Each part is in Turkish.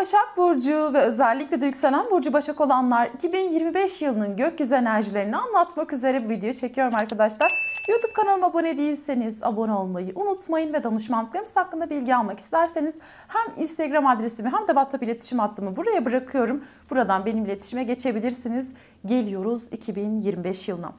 Başak Burcu ve özellikle de yükselen Burcu Başak olanlar 2025 yılının gökyüzü enerjilerini anlatmak üzere bu videoyu çekiyorum arkadaşlar. YouTube kanalıma abone değilseniz abone olmayı unutmayın ve danışmanlıklarımız hakkında bilgi almak isterseniz hem Instagram adresimi hem de WhatsApp iletişim hattımı buraya bırakıyorum. Buradan benim iletişime geçebilirsiniz. Geliyoruz 2025 yılına.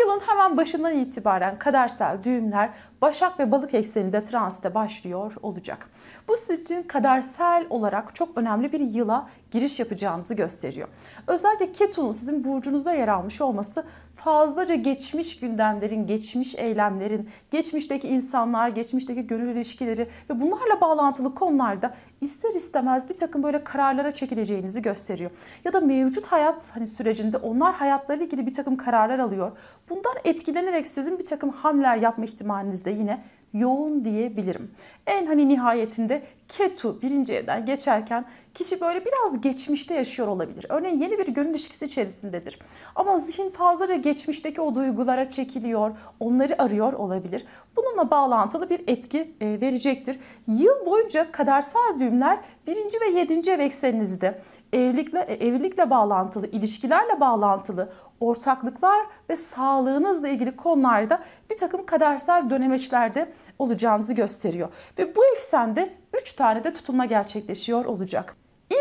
Yılın hemen başından itibaren kadersel düğümler Başak ve Balık ekseninde transite başlıyor olacak. Bu sizin kadersel olarak çok önemli bir yıla giriş yapacağınızı gösteriyor. Özellikle Ketu'nun sizin burcunuzda yer almış olması fazlaca geçmiş gündemlerin, geçmiş eylemlerin, geçmişteki insanlar, geçmişteki gönül ilişkileri ve bunlarla bağlantılı konularda ister istemez bir takım böyle kararlara çekileceğinizi gösteriyor. Ya da mevcut hayat hani sürecinde onlar hayatlarıyla ilgili bir takım kararlar alıyor. Bundan etkilenerek sizin bir takım hamleler yapma ihtimaliniz de yine yoğun diyebilirim. En hani nihayetinde ketu birinci evden geçerken kişi böyle biraz geçmişte yaşıyor olabilir. Örneğin yeni bir gönül ilişkisi içerisindedir. Ama zihin fazlaca geçmişteki o duygulara çekiliyor, onları arıyor olabilir. Bununla bağlantılı bir etki e, verecektir. Yıl boyunca kadersel düğümler birinci ve yedinci ev ekseninizde evlilikle, e, evlilikle bağlantılı, ilişkilerle bağlantılı ortaklıklar ve sağlığınızla ilgili konularda bir takım kadersel dönemeçlerde olacağınızı gösteriyor. Ve bu eksende 3 tane de tutulma gerçekleşiyor olacak.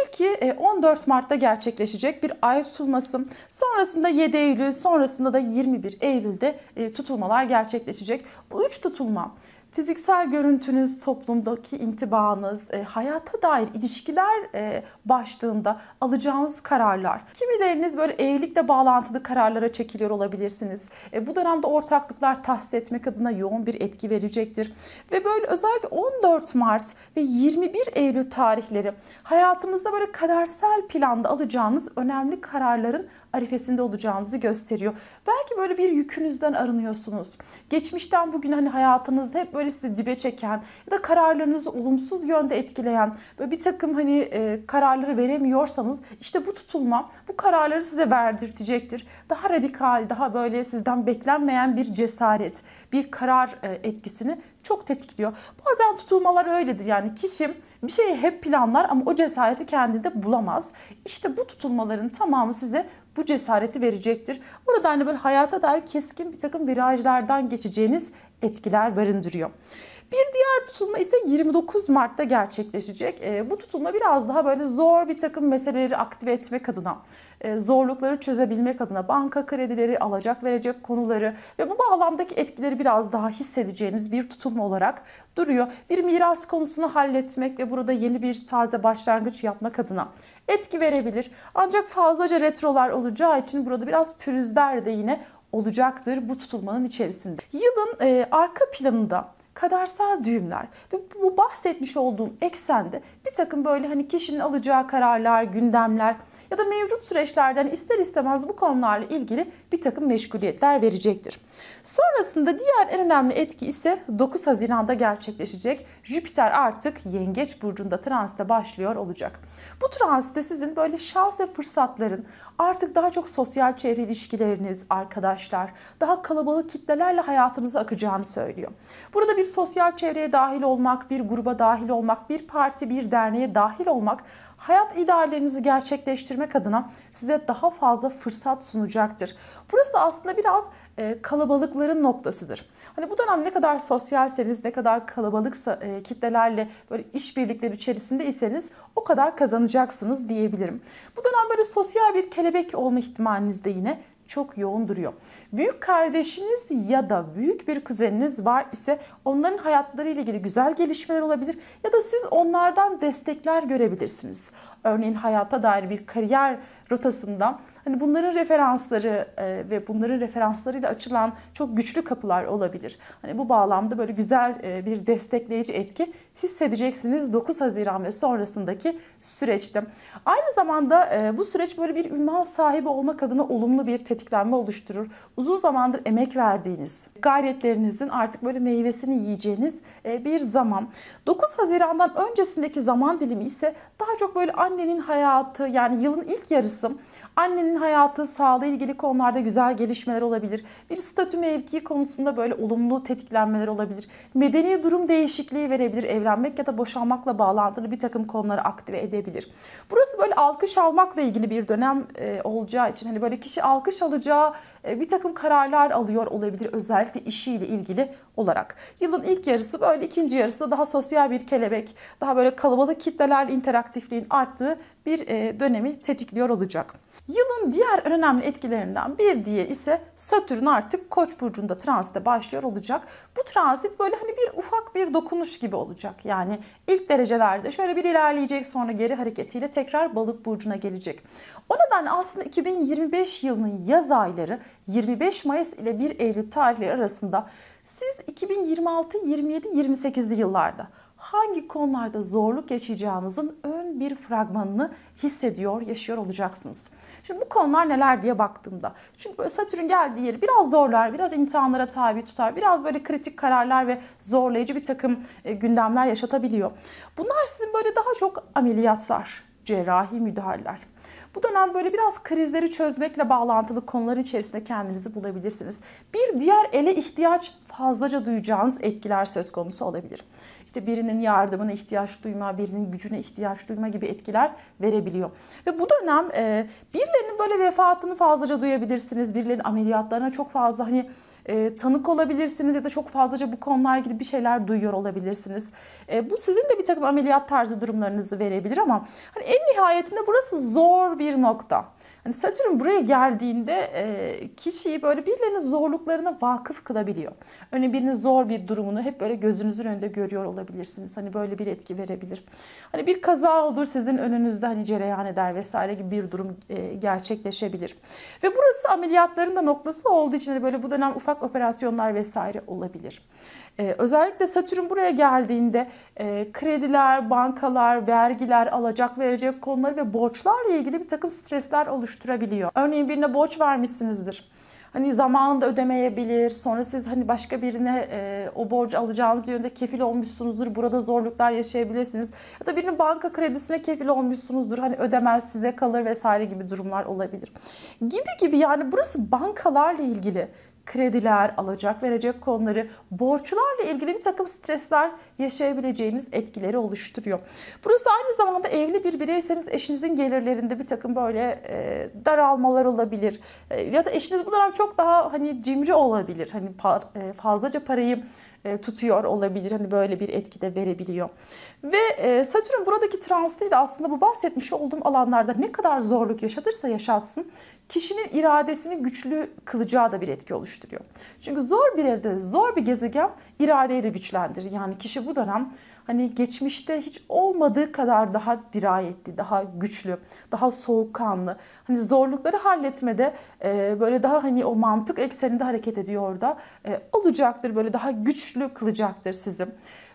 İlki 14 e, Mart'ta gerçekleşecek bir ay tutulması. Sonrasında 7 Eylül, sonrasında da 21 Eylül'de e, tutulmalar gerçekleşecek. Bu üç tutulma Fiziksel görüntünüz, toplumdaki intibanız, e, hayata dair ilişkiler e, başlığında alacağınız kararlar. Kimileriniz böyle evlilikle bağlantılı kararlara çekiliyor olabilirsiniz. E, bu dönemde ortaklıklar tahsis etmek adına yoğun bir etki verecektir. Ve böyle özellikle 14 Mart ve 21 Eylül tarihleri hayatınızda böyle kadersel planda alacağınız önemli kararların arifesinde olacağınızı gösteriyor. Belki böyle bir yükünüzden arınıyorsunuz. Geçmişten bugün hani hayatınızda hep böyle böyle sizi dibe çeken ya da kararlarınızı olumsuz yönde etkileyen böyle bir takım hani e, kararları veremiyorsanız işte bu tutulma bu kararları size verdirtecektir. Daha radikal, daha böyle sizden beklenmeyen bir cesaret, bir karar e, etkisini çok tetikliyor. Bazen tutulmalar öyledir yani kişi bir şeyi hep planlar ama o cesareti kendinde bulamaz. İşte bu tutulmaların tamamı size bu cesareti verecektir. Burada hani böyle hayata dair keskin bir takım virajlardan geçeceğiniz etkiler barındırıyor. Bir diğer tutulma ise 29 Mart'ta gerçekleşecek. E, bu tutulma biraz daha böyle zor bir takım meseleleri aktive etmek adına, e, zorlukları çözebilmek adına banka kredileri, alacak verecek konuları ve bu bağlamdaki etkileri biraz daha hissedeceğiniz bir tutulma olarak duruyor. Bir miras konusunu halletmek ve burada yeni bir taze başlangıç yapmak adına etki verebilir. Ancak fazlaca retrolar olacağı için burada biraz pürüzler de yine olacaktır bu tutulmanın içerisinde. Yılın e, arka planında kadarsal düğümler ve bu bahsetmiş olduğum eksende bir takım böyle hani kişinin alacağı kararlar, gündemler ya da mevcut süreçlerden ister istemez bu konularla ilgili bir takım meşguliyetler verecektir. Sonrasında diğer en önemli etki ise 9 Haziran'da gerçekleşecek. Jüpiter artık Yengeç Burcu'nda transite başlıyor olacak. Bu transite sizin böyle şans ve fırsatların artık daha çok sosyal çevre ilişkileriniz, arkadaşlar, daha kalabalık kitlelerle hayatınızı akacağını söylüyor. Burada bir bir sosyal çevreye dahil olmak, bir gruba dahil olmak, bir parti, bir derneğe dahil olmak hayat ideallerinizi gerçekleştirmek adına size daha fazla fırsat sunacaktır. Burası aslında biraz e, kalabalıkların noktasıdır. Hani bu dönem ne kadar sosyalseniz, ne kadar kalabalık e, kitlelerle böyle işbirlikleri içerisinde iseniz o kadar kazanacaksınız diyebilirim. Bu dönem böyle sosyal bir kelebek olma ihtimaliniz de yine çok yoğun duruyor. Büyük kardeşiniz ya da büyük bir kuzeniniz var ise onların hayatları ile ilgili güzel gelişmeler olabilir ya da siz onlardan destekler görebilirsiniz. Örneğin hayata dair bir kariyer rotasında Hani bunların referansları e, ve bunların referanslarıyla açılan çok güçlü kapılar olabilir. Hani bu bağlamda böyle güzel e, bir destekleyici etki hissedeceksiniz 9 Haziran ve sonrasındaki süreçte. Aynı zamanda e, bu süreç böyle bir ünvan sahibi olmak adına olumlu bir tetiklenme oluşturur. Uzun zamandır emek verdiğiniz, gayretlerinizin artık böyle meyvesini yiyeceğiniz bir zaman. 9 Haziran'dan öncesindeki zaman dilimi ise daha çok böyle annenin hayatı yani yılın ilk yarısı annenin senin hayatı, sağlığı ilgili konularda güzel gelişmeler olabilir. Bir statü mevkii konusunda böyle olumlu tetiklenmeler olabilir. Medeni durum değişikliği verebilir. Evlenmek ya da boşanmakla bağlantılı bir takım konuları aktive edebilir. Burası böyle alkış almakla ilgili bir dönem e, olacağı için hani böyle kişi alkış alacağı e, bir takım kararlar alıyor olabilir özellikle işiyle ilgili olarak. Yılın ilk yarısı böyle ikinci yarısı daha sosyal bir kelebek, daha böyle kalabalık kitleler interaktifliğin arttığı bir e, dönemi tetikliyor olacak. Yılın diğer önemli etkilerinden bir diye ise Satürn artık Koç burcunda transite başlıyor olacak. Bu transit böyle hani bir ufak bir dokunuş gibi olacak. Yani ilk derecelerde şöyle bir ilerleyecek sonra geri hareketiyle tekrar Balık burcuna gelecek. O nedenle aslında 2025 yılının yaz ayları 25 Mayıs ile 1 Eylül tarihleri arasında siz 2026, 27, 28'li yıllarda hangi konularda zorluk yaşayacağınızın ön bir fragmanını hissediyor, yaşıyor olacaksınız. Şimdi bu konular neler diye baktığımda. Çünkü böyle Satürn geldiği yeri biraz zorlar, biraz imtihanlara tabi tutar, biraz böyle kritik kararlar ve zorlayıcı bir takım e, gündemler yaşatabiliyor. Bunlar sizin böyle daha çok ameliyatlar, cerrahi müdahaleler. Bu dönem böyle biraz krizleri çözmekle bağlantılı konuların içerisinde kendinizi bulabilirsiniz. Bir diğer ele ihtiyaç fazlaca duyacağınız etkiler söz konusu olabilir. İşte birinin yardımına ihtiyaç duyma, birinin gücüne ihtiyaç duyma gibi etkiler verebiliyor. Ve bu dönem e, birilerinin böyle vefatını fazlaca duyabilirsiniz. Birilerinin ameliyatlarına çok fazla hani e, tanık olabilirsiniz ya da çok fazlaca bu konular gibi bir şeyler duyuyor olabilirsiniz. E, bu sizin de bir takım ameliyat tarzı durumlarınızı verebilir ama hani en nihayetinde burası zor zor bir nokta. Hani Satürn buraya geldiğinde e, kişiyi böyle birilerinin zorluklarına vakıf kılabiliyor. Örneğin birinin zor bir durumunu hep böyle gözünüzün önünde görüyor olabilirsiniz. Hani böyle bir etki verebilir. Hani bir kaza olur sizin önünüzde hani cereyan eder vesaire gibi bir durum e, gerçekleşebilir. Ve burası ameliyatların da noktası olduğu için hani böyle bu dönem ufak operasyonlar vesaire olabilir. E, özellikle Satürn buraya geldiğinde e, krediler, bankalar, vergiler, alacak verecek konuları ve borçlarla ilgili bir takım stresler oluşturabiliyor. Örneğin birine borç vermişsinizdir hani zamanında ödemeyebilir. Sonra siz hani başka birine e, o borcu alacağınız yönde kefil olmuşsunuzdur. Burada zorluklar yaşayabilirsiniz. Ya da birinin banka kredisine kefil olmuşsunuzdur. Hani ödemez size kalır vesaire gibi durumlar olabilir. Gibi gibi yani burası bankalarla ilgili krediler, alacak verecek konuları, borçlarla ilgili bir takım stresler yaşayabileceğiniz etkileri oluşturuyor. Burası aynı zamanda evli bir bireyseniz eşinizin gelirlerinde bir takım böyle e, daralmalar olabilir. E, ya da eşiniz bu dönem çok daha hani cimri olabilir. Hani pa, e, fazlaca parayı e, tutuyor olabilir. Hani böyle bir etki de verebiliyor. Ve e, Satürn buradaki de aslında bu bahsetmiş olduğum alanlarda ne kadar zorluk yaşatırsa yaşatsın kişinin iradesini güçlü kılacağı da bir etki oluşturuyor. Çünkü zor bir evde zor bir gezegen iradeyi de güçlendirir. Yani kişi bu dönem hani geçmişte hiç olmadığı kadar daha dirayetli, daha güçlü, daha soğukkanlı. Hani zorlukları halletmede e, böyle daha hani o mantık ekseninde hareket ediyor da e, olacaktır. Böyle daha güçlü kılacaktır sizi.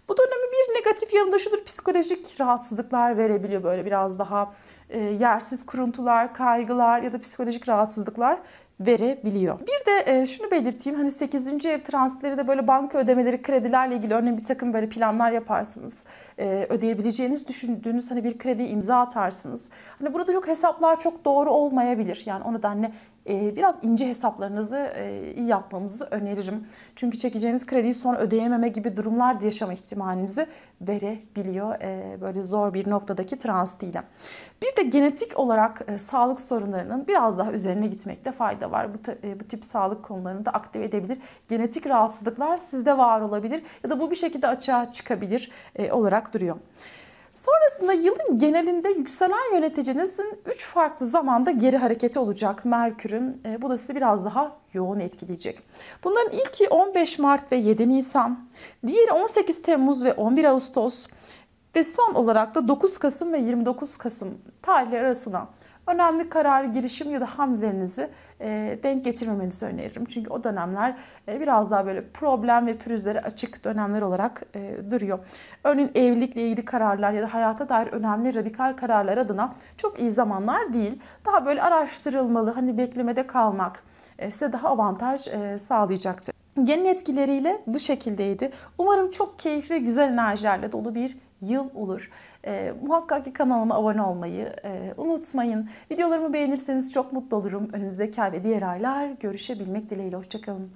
Bu dönemi bir negatif yanı şudur psikolojik rahatsızlıklar verebiliyor böyle biraz daha e, yersiz kuruntular, kaygılar ya da psikolojik rahatsızlıklar verebiliyor. Bir de e, şunu belirteyim hani 8. ev transitleri de böyle banka ödemeleri kredilerle ilgili örneğin bir takım böyle planlar yaparsınız. E, ödeyebileceğiniz düşündüğünüz hani bir kredi imza atarsınız. Hani burada çok hesaplar çok doğru olmayabilir. Yani o nedenle ee, biraz ince hesaplarınızı e, iyi yapmanızı öneririm. Çünkü çekeceğiniz krediyi sonra ödeyememe gibi durumlar yaşama ihtimalinizi verebiliyor e, böyle zor bir noktadaki trans ile. Bir de genetik olarak e, sağlık sorunlarının biraz daha üzerine gitmekte fayda var. Bu, bu tip sağlık konularını da aktive edebilir. Genetik rahatsızlıklar sizde var olabilir ya da bu bir şekilde açığa çıkabilir olarak duruyor. Sonrasında yılın genelinde yükselen yöneticinizin 3 farklı zamanda geri hareketi olacak Merkür'ün. E, bu da sizi biraz daha yoğun etkileyecek. Bunların ilki 15 Mart ve 7 Nisan, diğeri 18 Temmuz ve 11 Ağustos ve son olarak da 9 Kasım ve 29 Kasım tarihleri arasına önemli karar, girişim ya da hamlelerinizi e, denk getirmemenizi öneririm. Çünkü o dönemler e, biraz daha böyle problem ve pürüzlere açık dönemler olarak e, duruyor. Örneğin evlilikle ilgili kararlar ya da hayata dair önemli radikal kararlar adına çok iyi zamanlar değil. Daha böyle araştırılmalı, hani beklemede kalmak size daha avantaj sağlayacaktır. Genel etkileriyle bu şekildeydi. Umarım çok keyifli, güzel enerjilerle dolu bir yıl olur. E, muhakkak ki kanalıma abone olmayı e, unutmayın. Videolarımı beğenirseniz çok mutlu olurum. Önümüzdeki ay ve diğer aylar görüşebilmek dileğiyle. Hoşçakalın.